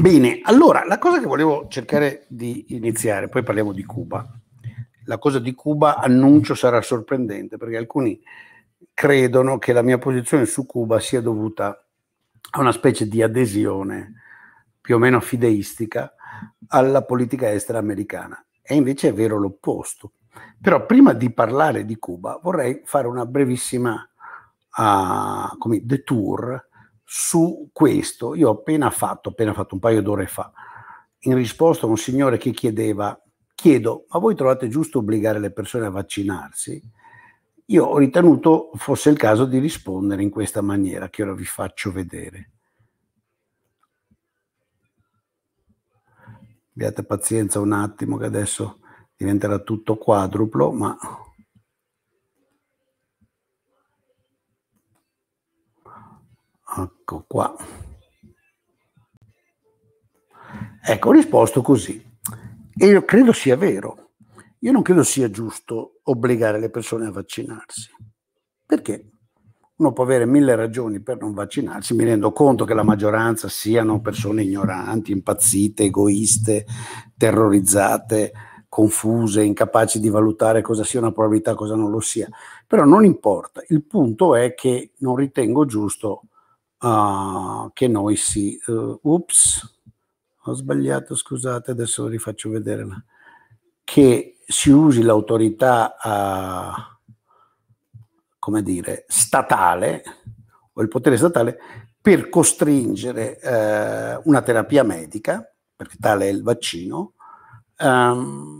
Bene, allora la cosa che volevo cercare di iniziare, poi parliamo di Cuba. La cosa di Cuba, annuncio, sarà sorprendente perché alcuni credono che la mia posizione su Cuba sia dovuta a una specie di adesione più o meno fideistica alla politica estera americana. E invece è vero l'opposto. Però prima di parlare di Cuba vorrei fare una brevissima uh, come detour su questo. Io ho appena fatto, appena fatto un paio d'ore fa, in risposta a un signore che chiedeva, chiedo, ma voi trovate giusto obbligare le persone a vaccinarsi? Io ho ritenuto fosse il caso di rispondere in questa maniera, che ora vi faccio vedere. Abbiate pazienza un attimo che adesso diventerà tutto quadruplo, ma Ecco qua. Ecco, ho risposto così. E io credo sia vero. Io non credo sia giusto obbligare le persone a vaccinarsi. Perché? Uno può avere mille ragioni per non vaccinarsi, mi rendo conto che la maggioranza siano persone ignoranti, impazzite, egoiste, terrorizzate, confuse, incapaci di valutare cosa sia una probabilità, cosa non lo sia. Però non importa, il punto è che non ritengo giusto uh, che noi si... Uh, eh, ups, ho sbagliato, scusate, adesso vi faccio vedere. Che si usi l'autorità, ah, come dire, statale o il potere statale per costringere eh, una terapia medica, perché tale è il vaccino, um,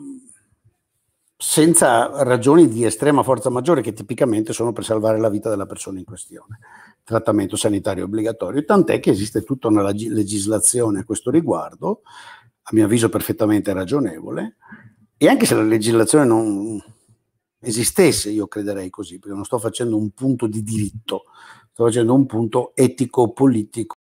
senza ragioni di estrema forza maggiore che tipicamente sono per salvare la vita della persona in questione trattamento sanitario obbligatorio, tant'è che esiste tutta una legislazione a questo riguardo, a mio avviso perfettamente ragionevole, e anche se la legislazione non esistesse, io crederei così, perché non sto facendo un punto di diritto, sto facendo un punto etico-politico